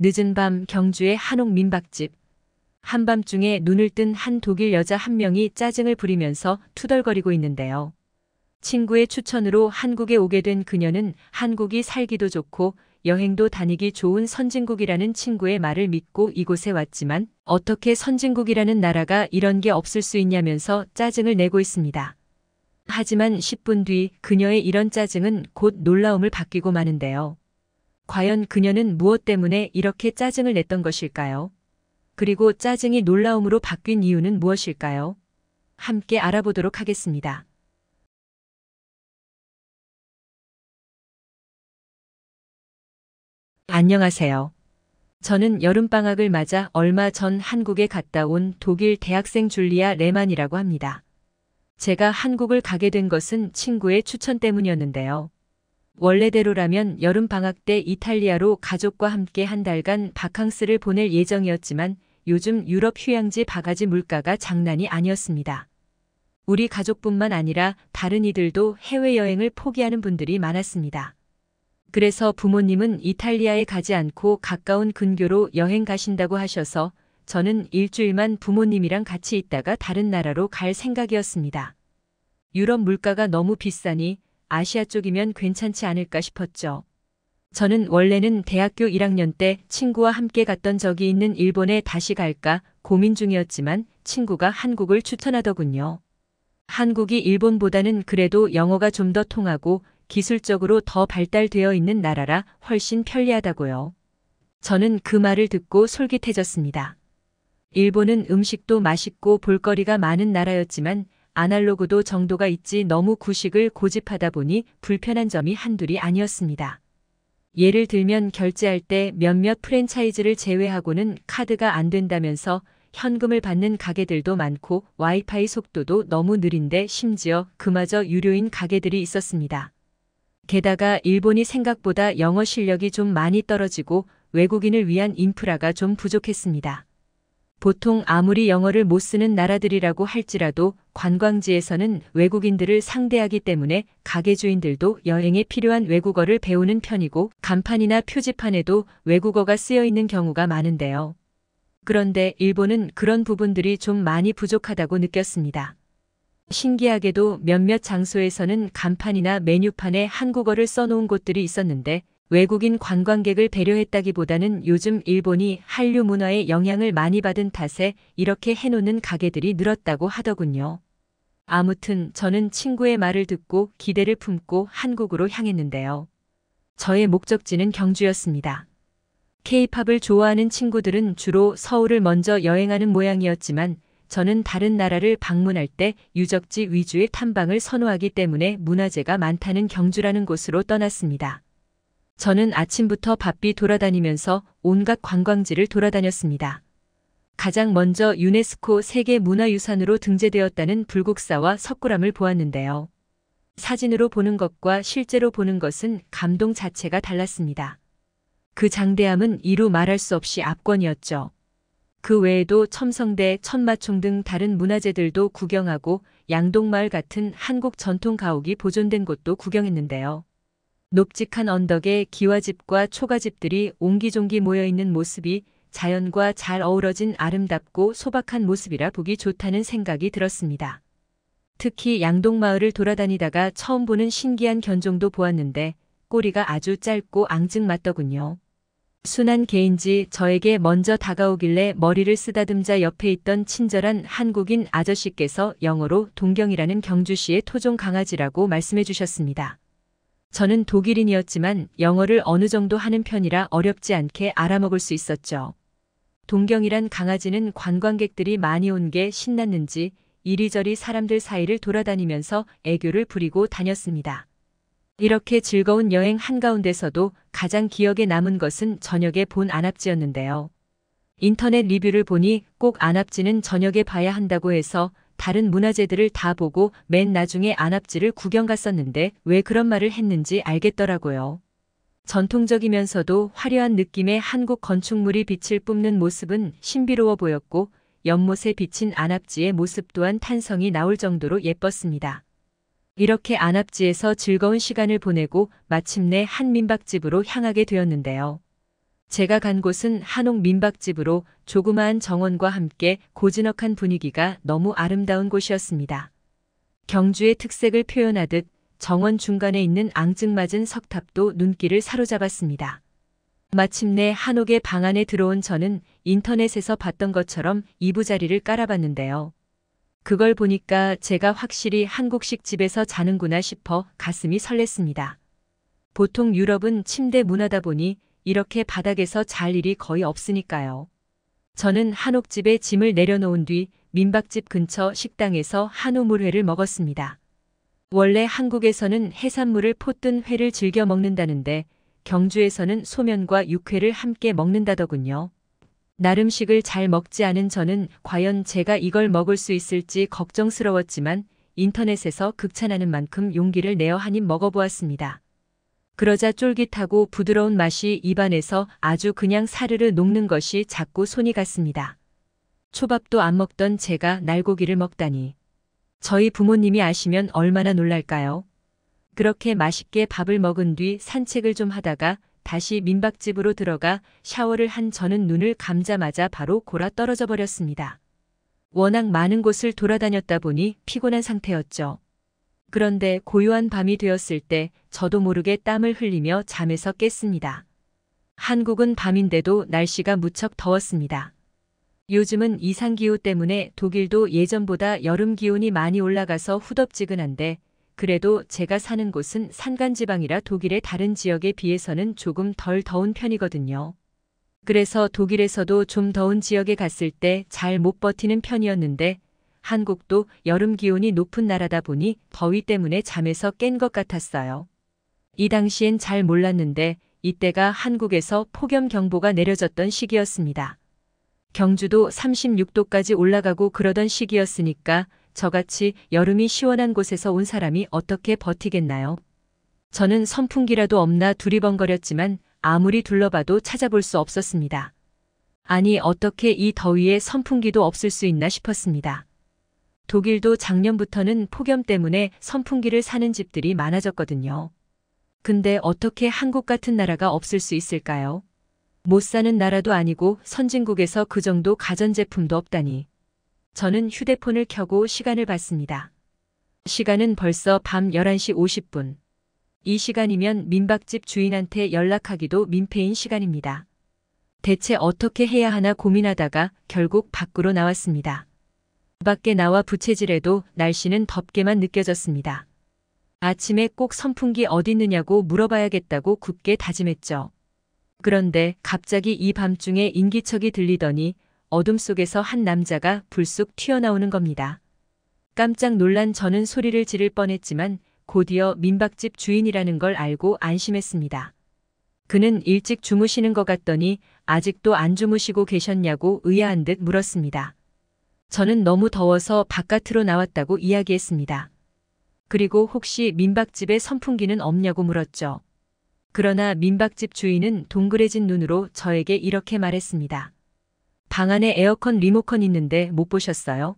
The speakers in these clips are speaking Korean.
늦은 밤 경주의 한옥 민박집. 한밤중에 눈을 뜬 한 독일 여자 한 명이 짜증을 부리면서 투덜거리고 있는데요. 친구의 추천으로 한국에 오게 된 그녀는 한국이 살기도 좋고 여행도 다니기 좋은 선진국이라는 친구의 말을 믿고 이곳에 왔지만 어떻게 선진국이라는 나라가 이런 게 없을 수 있냐면서 짜증을 내고 있습니다. 하지만 10분 뒤 그녀의 이런 짜증은 곧 놀라움을 바뀌고 마는데요. 과연 그녀는 무엇 때문에 이렇게 짜증을 냈던 것일까요? 그리고 짜증이 놀라움으로 바뀐 이유는 무엇일까요? 함께 알아보도록 하겠습니다. 안녕하세요. 저는 여름방학을 맞아 얼마 전 한국에 갔다 온 독일 대학생 줄리아 레만이라고 합니다. 제가 한국을 가게 된 것은 친구의 추천 때문이었는데요. 원래대로라면 여름 방학 때 이탈리아로 가족과 함께 한 달간 바캉스를 보낼 예정이었지만 요즘 유럽 휴양지 바가지 물가가 장난이 아니었습니다. 우리 가족뿐만 아니라 다른 이들도 해외여행을 포기하는 분들이 많았습니다. 그래서 부모님은 이탈리아에 가지 않고 가까운 근교로 여행 가신다고 하셔서 저는 일주일만 부모님이랑 같이 있다가 다른 나라로 갈 생각이었습니다. 유럽 물가가 너무 비싸니 아시아 쪽이면 괜찮지 않을까 싶었죠. 저는 원래는 대학교 1학년 때 친구와 함께 갔던 적이 있는 일본에 다시 갈까 고민 중이었지만 친구가 한국을 추천하더군요. 한국이 일본보다는 그래도 영어가 좀 더 통하고 기술적으로 더 발달되어 있는 나라라 훨씬 편리하다고요. 저는 그 말을 듣고 솔깃해졌습니다. 일본은 음식도 맛있고 볼거리가 많은 나라였지만 아날로그도 정도가 있지 너무 구식을 고집하다 보니 불편한 점이 한둘이 아니었습니다. 예를 들면 결제할 때 몇몇 프랜차이즈를 제외하고는 카드가 안 된다면서 현금을 받는 가게들도 많고 와이파이 속도도 너무 느린데 심지어 그마저 유료인 가게들이 있었습니다. 게다가 일본이 생각보다 영어 실력이 좀 많이 떨어지고 외국인을 위한 인프라가 좀 부족했습니다. 보통 아무리 영어를 못 쓰는 나라들이라고 할지라도 관광지에서는 외국인들을 상대하기 때문에 가게 주인들도 여행에 필요한 외국어를 배우는 편이고 간판이나 표지판에도 외국어가 쓰여 있는 경우가 많은데요. 그런데 일본은 그런 부분들이 좀 많이 부족하다고 느꼈습니다. 신기하게도 몇몇 장소에서는 간판이나 메뉴판에 한국어를 써놓은 곳들이 있었는데 외국인 관광객을 배려했다기보다는 요즘 일본이 한류 문화에 영향을 많이 받은 탓에 이렇게 해놓는 가게들이 늘었다고 하더군요. 아무튼 저는 친구의 말을 듣고 기대를 품고 한국으로 향했는데요. 저의 목적지는 경주였습니다. 케이팝을 좋아하는 친구들은 주로 서울을 먼저 여행하는 모양이었지만 저는 다른 나라를 방문할 때 유적지 위주의 탐방을 선호하기 때문에 문화재가 많다는 경주라는 곳으로 떠났습니다. 저는 아침부터 바삐 돌아다니면서 온갖 관광지를 돌아다녔습니다. 가장 먼저 유네스코 세계문화유산으로 등재되었다는 불국사와 석굴암을 보았는데요. 사진으로 보는 것과 실제로 보는 것은 감동 자체가 달랐습니다. 그 장대함은 이루 말할 수 없이 압권이었죠. 그 외에도 첨성대, 천마총 등 다른 문화재들도 구경하고 양동마을 같은 한국 전통 가옥이 보존된 곳도 구경했는데요. 높직한 언덕에 기와집과 초가집들이 옹기종기 모여있는 모습이 자연과 잘 어우러진 아름답고 소박한 모습이라 보기 좋다는 생각이 들었습니다. 특히 양동마을을 돌아다니다가 처음 보는 신기한 견종도 보았는데 꼬리가 아주 짧고 앙증맞더군요. 순한 개인지 저에게 먼저 다가오길래 머리를 쓰다듬자 옆에 있던 친절한 한국인 아저씨께서 영어로 동경이라는 경주시의 토종 강아지라고 말씀해 주셨습니다. 저는 독일인이었지만 영어를 어느 정도 하는 편이라 어렵지 않게 알아먹을 수 있었죠. 동경이란 강아지는 관광객들이 많이 온 게 신났는지 이리저리 사람들 사이를 돌아다니면서 애교를 부리고 다녔습니다. 이렇게 즐거운 여행 한가운데서도 가장 기억에 남은 것은 저녁에 본 안압지였는데요. 인터넷 리뷰를 보니 꼭 안압지는 저녁에 봐야 한다고 해서 다른 문화재들을 다 보고 맨 나중에 안압지를 구경 갔었는데 왜 그런 말을 했는지 알겠더라고요. 전통적이면서도 화려한 느낌의 한국 건축물이 빛을 뿜는 모습은 신비로워 보였고 연못에 비친 안압지의 모습 또한 탄성이 나올 정도로 예뻤습니다. 이렇게 안압지에서 즐거운 시간을 보내고 마침내 한 민박집으로 향하게 되었는데요. 제가 간 곳은 한옥 민박집으로 조그마한 정원과 함께 고즈넉한 분위기가 너무 아름다운 곳이었습니다. 경주의 특색을 표현하듯 정원 중간에 있는 앙증맞은 석탑도 눈길을 사로잡았습니다. 마침내 한옥의 방 안에 들어온 저는 인터넷에서 봤던 것처럼 이부자리를 깔아봤는데요. 그걸 보니까 제가 확실히 한국식 집에서 자는구나 싶어 가슴이 설렜습니다. 보통 유럽은 침대 문화다 보니 이렇게 바닥에서 잘 일이 거의 없으니까요. 저는 한옥집에 짐을 내려놓은 뒤 민박집 근처 식당에서 한우물회를 먹었습니다. 원래 한국에서는 해산물을 포뜬 회를 즐겨 먹는다는데 경주에서는 소면과 육회를 함께 먹는다더군요. 나름식을 잘 먹지 않은 저는 과연 제가 이걸 먹을 수 있을지 걱정스러웠지만 인터넷에서 극찬하는 만큼 용기를 내어 한입 먹어보았습니다. 그러자 쫄깃하고 부드러운 맛이 입안에서 아주 그냥 사르르 녹는 것이 자꾸 손이 갔습니다. 초밥도 안 먹던 제가 날고기를 먹다니. 저희 부모님이 아시면 얼마나 놀랄까요? 그렇게 맛있게 밥을 먹은 뒤 산책을 좀 하다가 다시 민박집으로 들어가 샤워를 한 저는 눈을 감자마자 바로 골아 떨어져 버렸습니다. 워낙 많은 곳을 돌아다녔다 보니 피곤한 상태였죠. 그런데 고요한 밤이 되었을 때 저도 모르게 땀을 흘리며 잠에서 깼습니다. 한국은 밤인데도 날씨가 무척 더웠습니다. 요즘은 이상기후 때문에 독일도 예전보다 여름 기온이 많이 올라가서 후덥지근한데 그래도 제가 사는 곳은 산간지방이라 독일의 다른 지역에 비해서는 조금 덜 더운 편이거든요. 그래서 독일에서도 좀 더운 지역에 갔을 때 잘 못 버티는 편이었는데 한국도 여름 기온이 높은 나라다 보니 더위 때문에 잠에서 깬 것 같았어요. 이 당시엔 잘 몰랐는데 이때가 한국에서 폭염경보가 내려졌던 시기였습니다. 경주도 36도까지 올라가고 그러던 시기였으니까 저같이 여름이 시원한 곳에서 온 사람이 어떻게 버티겠나요? 저는 선풍기라도 없나 두리번거렸지만 아무리 둘러봐도 찾아볼 수 없었습니다. 아니 어떻게 이 더위에 선풍기도 없을 수 있나 싶었습니다. 독일도 작년부터는 폭염 때문에 선풍기를 사는 집들이 많아졌거든요. 근데 어떻게 한국 같은 나라가 없을 수 있을까요? 못 사는 나라도 아니고 선진국에서 그 정도 가전제품도 없다니. 저는 휴대폰을 켜고 시간을 봤습니다. 시간은 벌써 밤 11시 50분. 이 시간이면 민박집 주인한테 연락하기도 민폐인 시간입니다. 대체 어떻게 해야 하나 고민하다가 결국 밖으로 나왔습니다. 밖에 나와 부채질해도 날씨는 덥게만 느껴졌습니다. 아침에 꼭 선풍기 어딨느냐고 물어봐야겠다고 굳게 다짐했죠. 그런데 갑자기 이 밤중에 인기척이 들리더니 어둠 속에서 한 남자가 불쑥 튀어나오는 겁니다. 깜짝 놀란 저는 소리를 지를 뻔했지만 곧이어 민박집 주인이라는 걸 알고 안심했습니다. 그는 일찍 주무시는 것 같더니 아직도 안 주무시고 계셨냐고 의아한 듯 물었습니다. 저는 너무 더워서 바깥으로 나왔다고 이야기했습니다. 그리고 혹시 민박집에 선풍기는 없냐고 물었죠. 그러나 민박집 주인은 동그래진 눈으로 저에게 이렇게 말했습니다. 방 안에 에어컨 리모컨 있는데 못 보셨어요?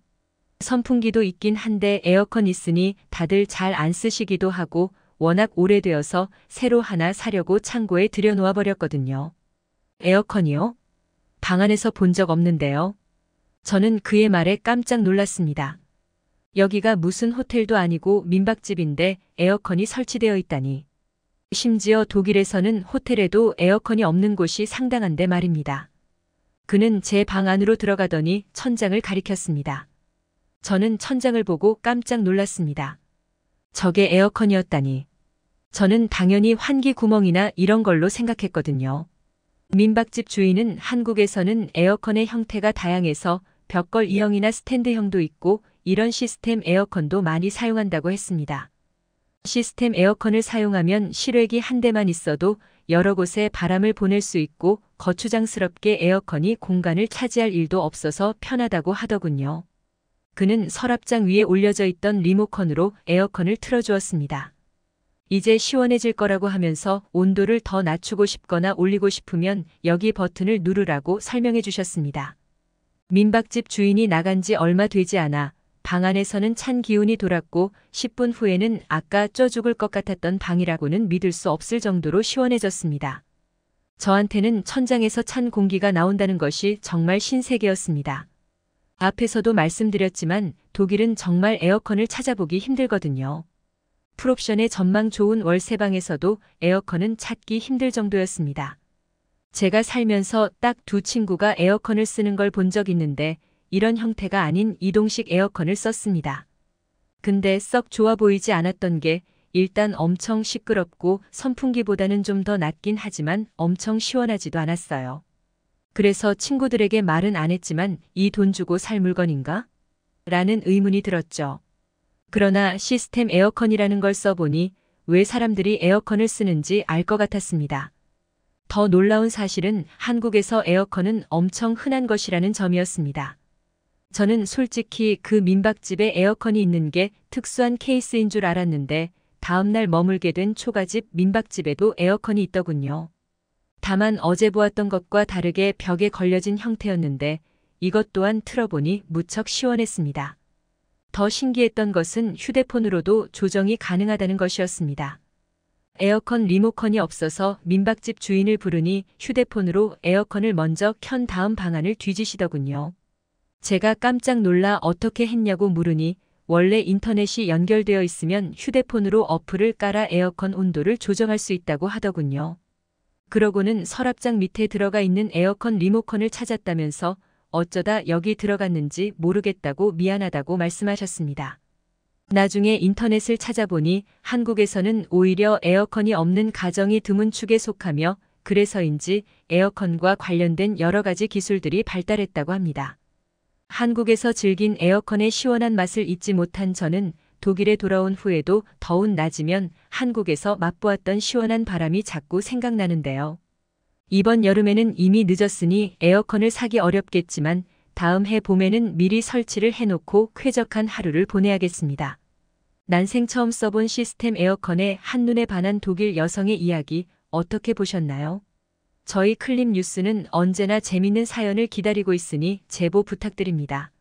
선풍기도 있긴 한데 에어컨 있으니 다들 잘 안 쓰시기도 하고 워낙 오래되어서 새로 하나 사려고 창고에 들여놓아 버렸거든요. 에어컨이요? 방 안에서 본 적 없는데요. 저는 그의 말에 깜짝 놀랐습니다. 여기가 무슨 호텔도 아니고 민박집인데 에어컨이 설치되어 있다니. 심지어 독일에서는 호텔에도 에어컨이 없는 곳이 상당한데 말입니다. 그는 제 방 안으로 들어가더니 천장을 가리켰습니다. 저는 천장을 보고 깜짝 놀랐습니다. 저게 에어컨이었다니. 저는 당연히 환기 구멍이나 이런 걸로 생각했거든요. 민박집 주인은 한국에서는 에어컨의 형태가 다양해서 벽걸 이형이나 스탠드형도 있고 이런 시스템 에어컨도 많이 사용한다고 했습니다. 시스템 에어컨을 사용하면 실외기 한 대만 있어도 여러 곳에 바람을 보낼 수 있고 거추장스럽게 에어컨이 공간을 차지할 일도 없어서 편하다고 하더군요. 그는 서랍장 위에 올려져 있던 리모컨으로 에어컨을 틀어주었습니다. 이제 시원해질 거라고 하면서 온도를 더 낮추고 싶거나 올리고 싶으면 여기 버튼을 누르라고 설명해 주셨습니다. 민박집 주인이 나간 지 얼마 되지 않아 방 안에서는 찬 기운이 돌았고 10분 후에는 아까 쪄 죽을 것 같았던 방이라고는 믿을 수 없을 정도로 시원해졌습니다. 저한테는 천장에서 찬 공기가 나온다는 것이 정말 신세계였습니다. 앞에서도 말씀드렸지만 독일은 정말 에어컨을 찾아보기 힘들거든요. 풀옵션의 전망 좋은 월세방에서도 에어컨은 찾기 힘들 정도였습니다. 제가 살면서 딱 두 친구가 에어컨을 쓰는 걸 본 적 있는데 이런 형태가 아닌 이동식 에어컨을 썼습니다. 근데 썩 좋아 보이지 않았던 게 일단 엄청 시끄럽고 선풍기보다는 좀 더 낫긴 하지만 엄청 시원하지도 않았어요. 그래서 친구들에게 말은 안 했지만 이 돈 주고 살 물건인가? 라는 의문이 들었죠. 그러나 시스템 에어컨이라는 걸 써보니 왜 사람들이 에어컨을 쓰는지 알 것 같았습니다. 더 놀라운 사실은 한국에서 에어컨은 엄청 흔한 것이라는 점이었습니다. 저는 솔직히 그 민박집에 에어컨이 있는 게 특수한 케이스인 줄 알았는데 다음날 머물게 된 초가집 민박집에도 에어컨이 있더군요. 다만 어제 보았던 것과 다르게 벽에 걸려진 형태였는데 이것 또한 틀어보니 무척 시원했습니다. 더 신기했던 것은 휴대폰으로도 조정이 가능하다는 것이었습니다. 에어컨 리모컨이 없어서 민박집 주인을 부르니 휴대폰으로 에어컨을 먼저 켠 다음 방안을 뒤지시더군요. 제가 깜짝 놀라 어떻게 했냐고 물으니 원래 인터넷이 연결되어 있으면 휴대폰으로 어플을 깔아 에어컨 온도를 조정할 수 있다고 하더군요. 그러고는 서랍장 밑에 들어가 있는 에어컨 리모컨을 찾았다면서 어쩌다 여기 들어갔는지 모르겠다고 미안하다고 말씀하셨습니다. 나중에 인터넷을 찾아보니 한국에서는 오히려 에어컨이 없는 가정이 드문 축에 속하며 그래서인지 에어컨과 관련된 여러 가지 기술들이 발달했다고 합니다. 한국에서 즐긴 에어컨의 시원한 맛을 잊지 못한 저는 독일에 돌아온 후에도 더운 낮이면 한국에서 맛보았던 시원한 바람이 자꾸 생각나는데요. 이번 여름에는 이미 늦었으니 에어컨을 사기 어렵겠지만 다음 해 봄에는 미리 설치를 해놓고 쾌적한 하루를 보내야겠습니다. 난생 처음 써본 시스템 에어컨에 한눈에 반한 독일 여성의 이야기 어떻게 보셨나요? 저희 클립 뉴스는 언제나 재밌는 사연을 기다리고 있으니 제보 부탁드립니다.